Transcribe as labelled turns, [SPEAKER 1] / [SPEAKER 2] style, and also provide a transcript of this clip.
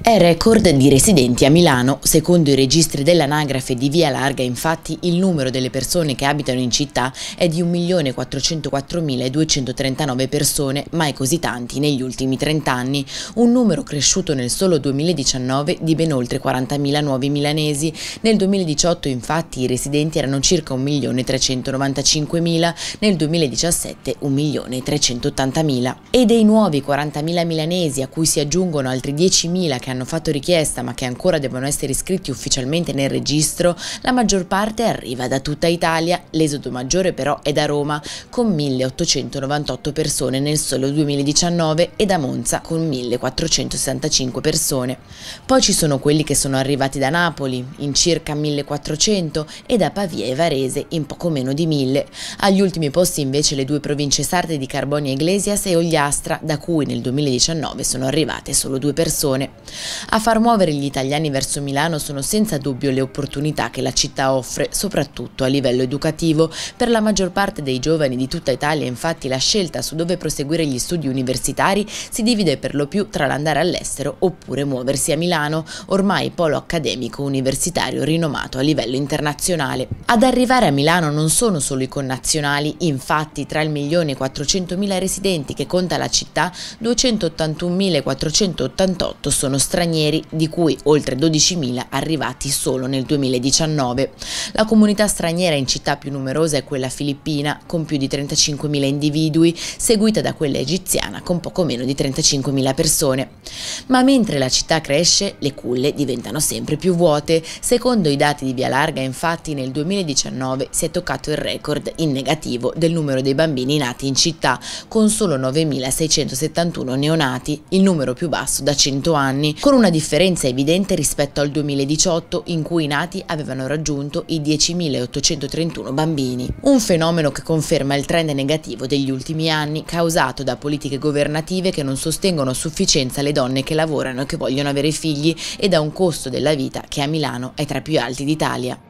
[SPEAKER 1] È record di residenti a Milano. Secondo i registri dell'anagrafe di Via Larga, infatti, il numero delle persone che abitano in città è di 1.404.239 persone, mai così tanti negli ultimi 30 anni, un numero cresciuto nel solo 2019 di ben oltre 40.000 nuovi milanesi. Nel 2018, infatti, i residenti erano circa 1.395.000, nel 2017 1.380.000. E dei nuovi 40.000 milanesi, a cui si aggiungono altri 10.000 che che hanno fatto richiesta ma che ancora devono essere iscritti ufficialmente nel registro, la maggior parte arriva da tutta Italia, l'esodo maggiore però è da Roma, con 1898 persone nel solo 2019 e da Monza con 1465 persone. Poi ci sono quelli che sono arrivati da Napoli, in circa 1400, e da Pavia e Varese, in poco meno di 1000. Agli ultimi posti invece le due province sarde di Carbonia Iglesias e Ogliastra, da cui nel 2019 sono arrivate solo due persone. A far muovere gli italiani verso Milano sono senza dubbio le opportunità che la città offre, soprattutto a livello educativo. Per la maggior parte dei giovani di tutta Italia infatti la scelta su dove proseguire gli studi universitari si divide per lo più tra l'andare all'estero oppure muoversi a Milano, ormai polo accademico universitario rinomato a livello internazionale. Ad arrivare a Milano non sono solo i connazionali, infatti tra il 1.400.000 residenti che conta la città, 281.488 sono stati stranieri, di cui oltre 12.000 arrivati solo nel 2019. La comunità straniera in città più numerosa è quella filippina, con più di 35.000 individui, seguita da quella egiziana, con poco meno di 35.000 persone. Ma mentre la città cresce, le culle diventano sempre più vuote. Secondo i dati di Via Larga, infatti, nel 2019 si è toccato il record in negativo del numero dei bambini nati in città, con solo 9.671 neonati, il numero più basso da 100 anni anni, con una differenza evidente rispetto al 2018 in cui i nati avevano raggiunto i 10.831 bambini. Un fenomeno che conferma il trend negativo degli ultimi anni causato da politiche governative che non sostengono a sufficienza le donne che lavorano e che vogliono avere figli e da un costo della vita che a Milano è tra i più alti d'Italia.